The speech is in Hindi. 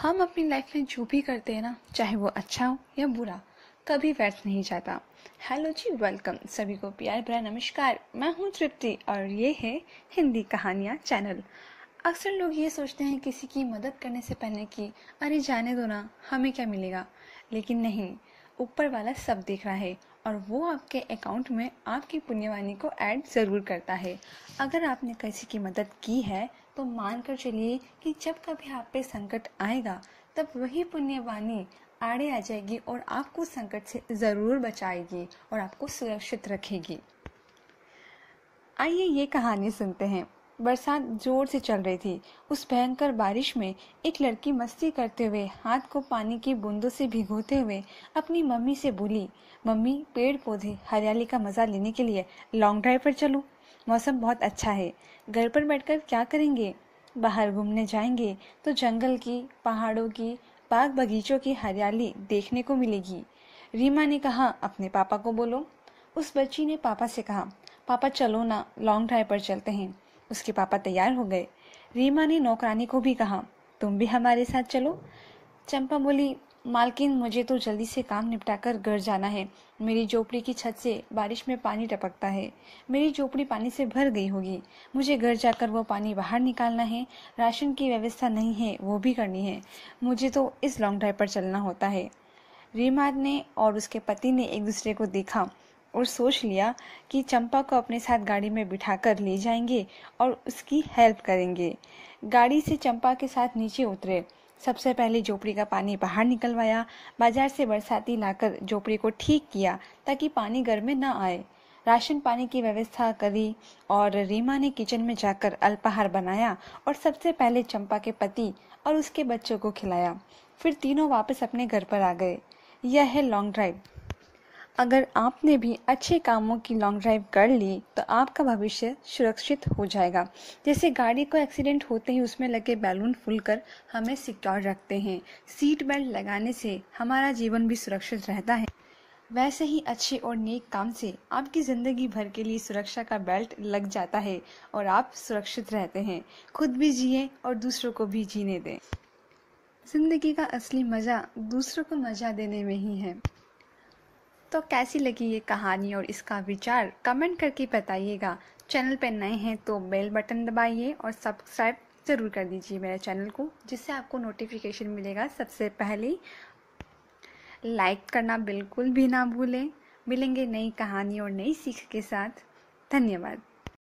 हम अपनी लाइफ में जो भी करते हैं ना चाहे वो अच्छा हो या बुरा कभी व्यर्थ नहीं जाता हेलो जी वेलकम सभी को प्यार भरा नमस्कार मैं हूँ तृप्ति और ये है हिंदी कहानियाँ चैनल अक्सर लोग ये सोचते हैं किसी की मदद करने से पहले कि अरे जाने दो ना हमें क्या मिलेगा लेकिन नहीं ऊपर वाला सब देख रहा है और वो आपके अकाउंट में आपकी पुण्यवाणी को ऐड ज़रूर करता है अगर आपने किसी की मदद की है तो मान कर चलिए कि जब कभी आप पे संकट आएगा तब वही पुण्यवाणी आड़े आ जाएगी और आपको संकट से ज़रूर बचाएगी और आपको सुरक्षित रखेगी आइए ये कहानी सुनते हैं बरसात जोर से चल रही थी उस भयंकर बारिश में एक लड़की मस्ती करते हुए हाथ को पानी की बूंदों से भिगोते हुए अपनी मम्मी से बोली मम्मी पेड़ पौधे हरियाली का मज़ा लेने के लिए लॉन्ग ड्राइव पर चलो मौसम बहुत अच्छा है घर पर बैठकर क्या करेंगे बाहर घूमने जाएंगे तो जंगल की पहाड़ों की बाग बगीचों की हरियाली देखने को मिलेगी रीमा ने कहा अपने पापा को बोलो उस बच्ची ने पापा से कहा पापा चलो ना लॉन्ग ड्राइव पर चलते हैं उसके पापा तैयार हो गए रीमा ने नौकरानी को भी कहा तुम भी हमारे साथ चलो चंपा बोली मालकिन मुझे तो जल्दी से काम निपटाकर घर जाना है मेरी झोपड़ी की छत से बारिश में पानी टपकता है मेरी झोपड़ी पानी से भर गई होगी मुझे घर जाकर वो पानी बाहर निकालना है राशन की व्यवस्था नहीं है वो भी करनी है मुझे तो इस लॉन्ग ड्राइव पर चलना होता है रीमा ने और उसके पति ने एक दूसरे को देखा और सोच लिया कि चंपा को अपने साथ गाड़ी में बिठाकर ले जाएंगे और उसकी हेल्प करेंगे गाड़ी से चंपा के साथ नीचे उतरे सबसे पहले झोपड़ी का पानी बाहर निकलवाया बाजार से बरसाती लाकर झोपड़ी को ठीक किया ताकि पानी घर में न आए राशन पानी की व्यवस्था करी और रीमा ने किचन में जाकर अल्पाहार बनाया और सबसे पहले चंपा के पति और उसके बच्चों को खिलाया फिर तीनों वापस अपने घर पर आ गए यह है लॉन्ग ड्राइव अगर आपने भी अच्छे कामों की लॉन्ग ड्राइव कर ली तो आपका भविष्य सुरक्षित हो जाएगा जैसे गाड़ी को एक्सीडेंट होते ही उसमें लगे बैलून फूल कर हमें सिक्योर रखते हैं सीट बेल्ट लगाने से हमारा जीवन भी सुरक्षित रहता है वैसे ही अच्छे और नेक काम से आपकी ज़िंदगी भर के लिए सुरक्षा का बेल्ट लग जाता है और आप सुरक्षित रहते हैं खुद भी जिए और दूसरों को भी जीने दें जिंदगी का असली मज़ा दूसरों को मज़ा देने में ही है तो कैसी लगी ये कहानी और इसका विचार कमेंट करके बताइएगा चैनल पर नए हैं तो बेल बटन दबाइए और सब्सक्राइब ज़रूर कर दीजिए मेरे चैनल को जिससे आपको नोटिफिकेशन मिलेगा सबसे पहले लाइक करना बिल्कुल भी ना भूलें मिलेंगे नई कहानी और नई सीख के साथ धन्यवाद